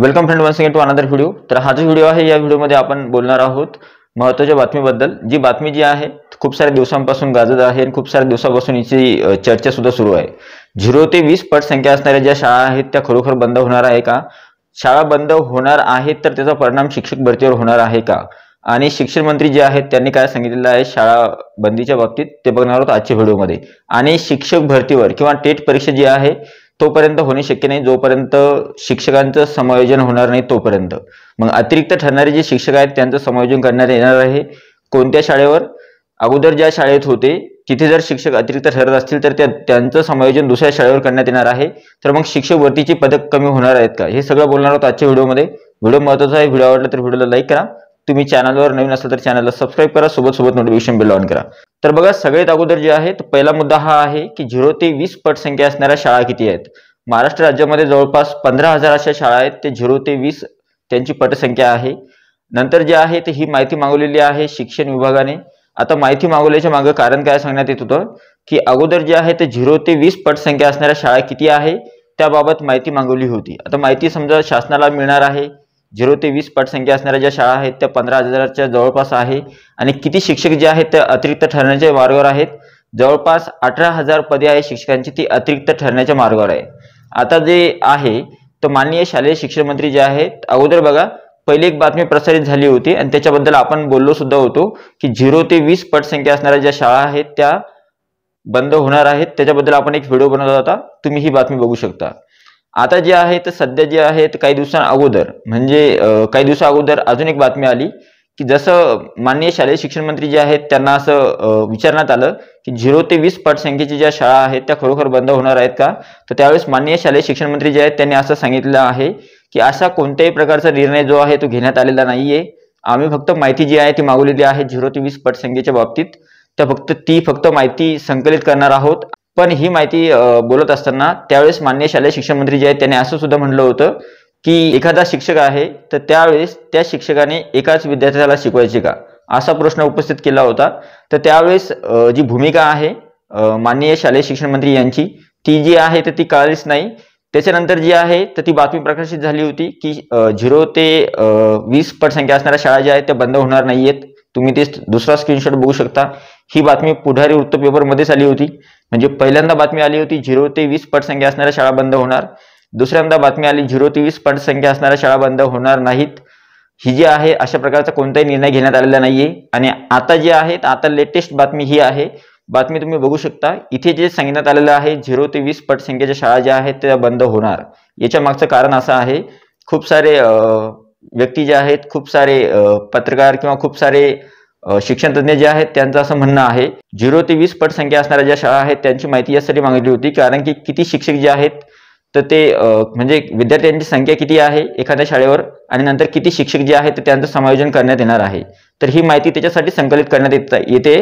welcome friend one to another video तर हा जो व्हिडिओ आहे या व्हिडिओमध्ये आपण बोलणार आहोत महत्त्वाच्या बातमीबद्दल जी बातमी जी आहे खूप सारे दिवसांपासून गाजत आहे आणि खूप साऱ्या दिवसापासून याची चर्चा सुद्धा सुरू आहे झिरो ते वीस पट संख्या असणाऱ्या ज्या शाळा आहेत त्या खरोखर बंद होणार आहे का शाळा बंद होणार आहेत तर त्याचा परिणाम शिक्षक भरतीवर होणार आहे का आणि शिक्षण मंत्री जे आहेत त्यांनी काय सांगितलेलं आहे शाळा बंदीच्या बाबतीत ते बघणार आहोत आजच्या व्हिडिओमध्ये आणि शिक्षक भरतीवर किंवा टेट परीक्षा जी आहे तोपर्यंत होणे शक्य नाही जोपर्यंत शिक्षकांचं समायोजन होणार नाही तोपर्यंत मग अतिरिक्त ठरणारे जे शिक्षक आहेत त्यांचं समायोजन करण्यात येणार आहे कोणत्या शाळेवर अगोदर ज्या शाळेत होते तिथे जर शिक्षक अतिरिक्त ठरत असतील तर त्या त्यांचं समायोजन दुसऱ्या शाळेवर करण्यात येणार आहे तर मग शिक्षक वर्तीची पदक कमी होणार आहेत का हे सगळं बोलणार आहोत आजच्या व्हिडिओमध्ये व्हिडिओ महत्वाचा आहे व्हिडिओ आवडला तर व्हिडिओला लाईक करा तुम्ही चॅनलवर नवीन असाल तर चॅनलला सबस्क्राईब करा सोबत सोबत नोटिफिकेशन बिल ऑन करा तर बघा सगळ्यात अगोदर जे आहे पहिला मुद्दा हा आहे की झिरो ते वीस पट संख्या असणाऱ्या शाळा किती आहेत महाराष्ट्र राज्यामध्ये जवळपास पंधरा हजार अशा शाळा आहेत ते झिरो ते वीस त्यांची पटसंख्या आहे नंतर जे आहे ते ही माहिती मागवलेली आहे शिक्षण विभागाने आता माहिती मागवल्याच्या मागे कारण काय सांगण्यात येत होतं की अगोदर जे आहे ते झिरो ते वीस पटसंख्या असणाऱ्या शाळा किती आहे त्याबाबत माहिती मागवली होती आता माहिती समजा शासनाला मिळणार आहे झिरो ते वीस पटसंख्या असणाऱ्या ज्या शाळा आहेत त्या पंधरा हजाराच्या जवळपास आहे आणि किती शिक्षक जे आहेत ते अतिरिक्त ठरण्याच्या मार्गावर आहेत जवळपास अठरा हजार पदे आहे शिक्षकांची ती अतिरिक्त ठरण्याच्या मार्गावर आहे आता जे आहे तर माननीय शालेय शिक्षण मंत्री जे आहेत अगोदर बघा पहिली एक बातमी प्रसारित झाली होती आणि त्याच्याबद्दल आपण बोललो सुद्धा होतो की झिरो ते वीस पटसंख्या असणाऱ्या ज्या शाळा आहेत त्या बंद होणार आहेत त्याच्याबद्दल आपण एक व्हिडिओ बनवला होता तुम्ही ही बातमी बघू शकता आता जे आहेत सध्या जे आहेत काही दिवसां अगोदर म्हणजे काही दिवसा अगोदर अजून एक बातमी आली की जसं माननीय शालेय शिक्षण मंत्री जे आहेत त्यांना असं विचारण्यात आलं की झिरो ते वीस पटसंख्येची ज्या शाळा आहेत त्या खरोखर बंद होणार आहेत का तर त्यावेळेस माननीय शालेय शिक्षण मंत्री जे आहेत त्यांनी असं सांगितलं आहे की असा कोणत्याही प्रकारचा निर्णय जो आहे तो घेण्यात आलेला नाहीये आम्ही फक्त माहिती जी आहे ती मागवलेली आहे झिरो ते वीस पटसंख्येच्या बाबतीत तर फक्त ती फक्त माहिती संकलित करणार आहोत पण ही माहिती बोलत असताना त्यावेळेस मान्य शालेय शिक्षण मंत्री जे आहेत त्यांनी असं सुद्धा म्हटलं होतं की एखादा शिक्षक आहे तर त्यावेळेस त्या शिक्षकाने एकाच विद्यार्थ्याला शिकवायचे का असा प्रश्न उपस्थित केला होता तर त्यावेळेस जी भूमिका आहे माननीय शालेय शिक्षण मंत्री यांची ती जी आहे तर ती कळालीच नाही त्याच्यानंतर जी आहे तर ती बातमी प्रकाशित झाली होती की झिरो ते वीस पट संख्या असणाऱ्या शाळा ज्या आहेत त्या बंद होणार नाहीयेत तुम्ही ते दुसरा स्क्रीनशॉट बघू शकता ही बातमी पुढारी वृत्तपेपरमध्येच आली होती म्हणजे पहिल्यांदा बातमी आली होती झिरो ते वीस पटसंख्या असणाऱ्या शाळा बंद होणार दुसऱ्यांदा बातमी आली झिरो ते वीस पटसंख्या असणाऱ्या शाळा बंद होणार नाहीत ही जी आहे अशा प्रकारचा कोणताही निर्णय घेण्यात आलेला नाहीये आणि आता जे आहेत आता लेटेस्ट बातमी ही आहे बातमी तुम्ही बघू शकता इथे जे सांगण्यात आलेलं आहे झिरो ते वीस पटसंख्येच्या शाळा ज्या आहेत त्या बंद होणार याच्या मागचं कारण असं आहे खूप सारे व्यक्ती जे आहेत खूप सारे पत्रकार किंवा खूप सारे शिक्षण तज्ञ जे आहेत त्यांचं असं म्हणणं आहे झिरो ते वीस पट संख्या असणाऱ्या ज्या शाळा आहेत त्यांची माहिती यासाठी मागितली होती कारण की किती शिक्षक जे आहेत तर ते म्हणजे विद्यार्थ्यांची संख्या किती आहे एखाद्या शाळेवर आणि नंतर किती शिक्षक जे आहेत त्यांचं समायोजन करण्यात येणार आहे तर ही माहिती त्याच्यासाठी संकलित करण्यात येत येते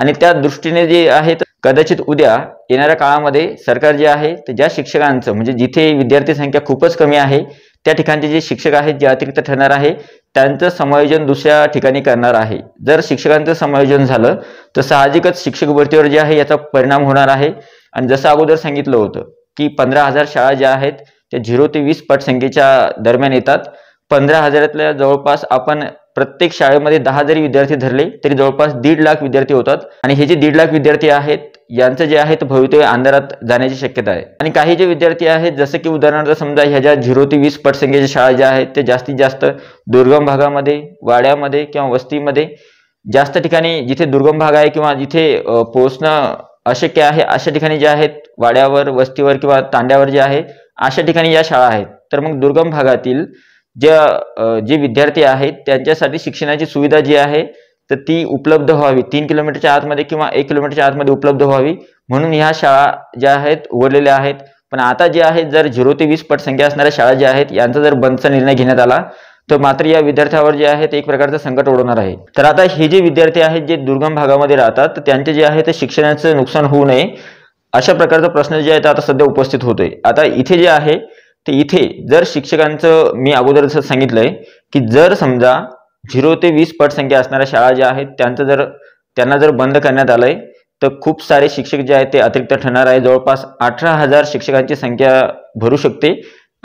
आणि त्या दृष्टीने जे आहे कदाचित उद्या येणाऱ्या काळामध्ये सरकार जे आहे तर ज्या शिक्षकांचं म्हणजे जिथे विद्यार्थी संख्या खूपच कमी आहे त्या ठिकाणचे जे शिक्षक आहेत जे अतिरिक्त ठरणार आहे त्यांचं समायोजन दुसऱ्या ठिकाणी करणार आहे जर शिक्षकांचं समायोजन झालं तर साहजिकच शिक्षक भरतीवर जे आहे याचा परिणाम होणार आहे आणि जसं अगोदर सांगितलं होतं की पंधरा हजार शाळा ज्या आहेत त्या झिरो ते वीस पट संख्येच्या दरम्यान येतात पंधरा हजारातल्या जवळपास आपण प्रत्येक शाळेमध्ये दहा जरी विद्यार्थी धरले तरी जवळपास दीड लाख विद्यार्थी होतात आणि हे जे दीड लाख विद्यार्थी आहेत यांचं जे आहे ते भवितव्य अंधारात जाण्याची शक्यता आहे आणि काही जे विद्यार्थी आहेत जसं की उदाहरणार्थ समजा ह्या ज्या झिरो ते वीस पर्सेंटेज शाळा ज्या आहेत ते जास्तीत जास्त दुर्गम भागामध्ये वाड्यामध्ये किंवा वस्तीमध्ये जास्त ठिकाणी जिथे दुर्गम भाग आहे किंवा जिथे पोहोचणं अशक्य आहे अशा ठिकाणी जे आहेत वाड्यावर वस्तीवर किंवा तांड्यावर जे आहे अशा ठिकाणी या शाळा आहेत तर मग दुर्गम भागातील ज्या जे विद्यार्थी आहेत त्यांच्यासाठी शिक्षणाची सुविधा जी आहे तर ती उपलब्ध व्हावी तीन किलोमीटरच्या आतमध्ये किंवा एक किलोमीटरच्या आतमध्ये उपलब्ध व्हावी म्हणून ह्या शाळा ज्या आहेत उघडलेल्या आहेत पण आता जे आहेत जर झिरो ते वीस पटसंख्या संख्या असणाऱ्या शाळा ज्या आहेत यांचा जर बंदचा निर्णय घेण्यात आला तर मात्र या विद्यार्थ्यावर जे आहे ते एक प्रकारचं संकट ओढवणार आहे तर आता हे जे विद्यार्थी आहेत जे दुर्गम भागामध्ये राहतात तर त्यांचे जे आहे ते शिक्षणाचं नुकसान होऊ नये अशा प्रकारचा प्रश्न जे आहे ते आता सध्या उपस्थित होतोय आता इथे जे आहे ते इथे जर शिक्षकांचं मी अगोदर सांगितलंय की जर समजा झिरो ते वीस पट संख्या असणाऱ्या शाळा ज्या आहेत त्यांचं जर त्यांना जर बंद करण्यात आलंय तर खूप सारे शिक्षक जे आहेत ते अतिरिक्त ठरणार आहे जवळपास अठरा हजार शिक्षकांची संख्या भरू शकते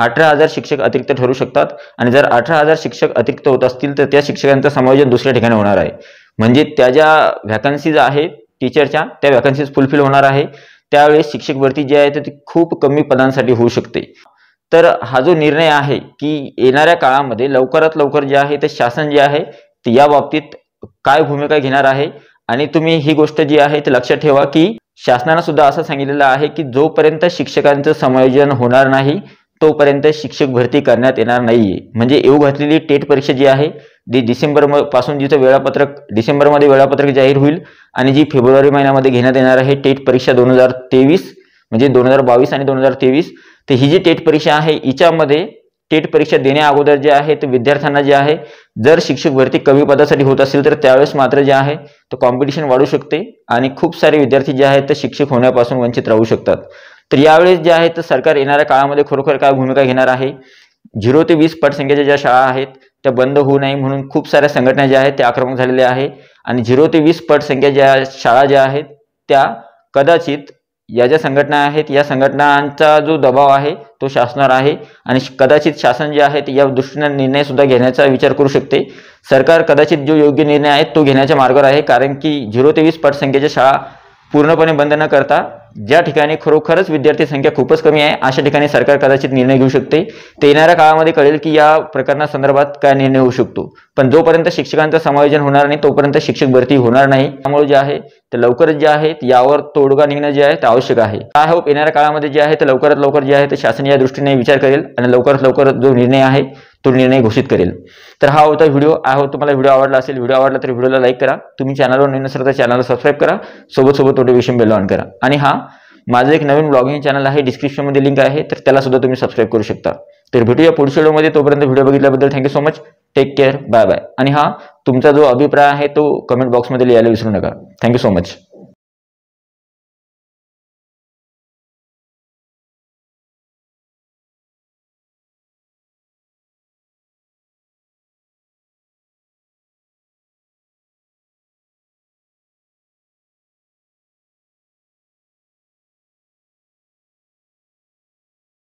अठरा हजार शिक्षक अतिरिक्त ठरू शकतात आणि जर अठरा हजार शिक्षक अतिरिक्त होत असतील तर त्या शिक्षकांचं समायोजन दुसऱ्या ठिकाणी होणार आहे म्हणजे त्या ज्या व्हॅकन्सीज आहे टीचरच्या त्या व्हॅकन्सीज फुलफिल होणार आहे त्यावेळेस शिक्षक भरती जी आहे ती खूप कमी पदांसाठी होऊ शकते तर हा जो निर्णय आहे की येणाऱ्या काळामध्ये लवकरात लवकर जे आहे ते शासन जे आहे ते या बाबतीत काय भूमिका घेणार आहे आणि तुम्ही ही गोष्ट जी आहे ते लक्षात ठेवा की शासनानं सुद्धा असं सांगितलेलं आहे की जोपर्यंत शिक्षकांचं समायोजन होणार नाही तोपर्यंत शिक्षक भरती करण्यात येणार नाहीये म्हणजे येऊ घातलेली टेट परीक्षा जी आहे ती डिसेंबर पासून जिचं वेळापत्रक डिसेंबरमध्ये वेळापत्रक जाहीर होईल आणि जी फेब्रुवारी महिन्यामध्ये घेण्यात येणार आहे टेट परीक्षा दोन हजार तेवीस म्हणजे दोन हजार बावीस आणि दोन हजार तेवीस तर ही जी टेट परीक्षा आहे हिच्यामध्ये टेट परीक्षा देण्या अगोदर जे आहे ते विद्यार्थ्यांना जे आहे जर शिक्षक भरती कमी पदासाठी होत असेल तर त्यावेळेस मात्र जे आहे तो कॉम्पिटिशन वाढू शकते आणि खूप सारे विद्यार्थी जे आहेत ते शिक्षक होण्यापासून वंचित राहू शकतात तर यावेळेस जे आहे तर सरकार येणाऱ्या काळामध्ये खरोखर काय भूमिका घेणार आहे झिरो ते वीस पटसंख्येच्या ज्या शाळा आहेत त्या बंद होऊ नये म्हणून खूप साऱ्या संघटना ज्या आहेत त्या आक्रमक झालेल्या आहे आणि झिरो ते वीस पटसंख्या ज्या शाळा ज्या आहेत त्या कदाचित या ज्या संघटना आहेत या संघटनांचा जो दबाव आहे तो शासनावर आहे आणि कदाचित शासन जे आहे या दृष्टीने निर्णय सुद्धा घेण्याचा विचार करू शकते सरकार कदाचित जो योग्य निर्णय आहे तो घेण्याच्या मार्गावर आहे कारण की झिरो ते वीस पटसंख्येच्या शाळा पूर्णपणे बंद न करता ज्या ठिकाणी खरोखरच विद्यार्थी संख्या खूपच कमी आहे अशा ठिकाणी सरकार कदाचित निर्णय घेऊ शकते ते येणाऱ्या काळामध्ये कळेल की या प्रकरणासंदर्भात काय निर्णय होऊ शकतो पण जोपर्यंत शिक्षकांचं समायोजन होणार नाही तोपर्यंत शिक्षक भरती होणार नाही त्यामुळे जे आहे ते लवकरच जे आहे यावर तोडगा निघणं जे आहे ते आवश्यक आहे आय होप येणाऱ्या काळामध्ये जे आहे ते लवकरात लवकर जे आहे ते शासन या दृष्टीने विचार करेल आणि लवकरात लवकर जो निर्णय आहे तो निर्णय घोषित करेल तर हा होता व्हिडिओ हो तुम्हाला व्हिडिओ आवडला असेल व्हिडिओ आवडला तर व्हिडिओला लाईक करा तुम्ही चॅनलवर नवीन असाल तर चॅनलला सबस्क्राईब करा सोबत सोबत नोटिफिकेशन बेल ऑन करा आणि हा माझं एक नवीन ब्लॉगिंग चॅनल आहे डिस्क्रिप्शनमध्ये लिंक आहे तर त्याला सुद्धा तुम्ही सबस्क्राईब करू शकता तर भेटूया पुढच्या व्हिडिओमध्ये तोपर्यंत व्हिडिओ बघितल्याबद्दल thank you so much take care bye bye आणि हा तुमचा जो अभिप्राय आहे तो कमेंट बॉक्समध्ये लिहायला विसरू नका थँक्यू सो मच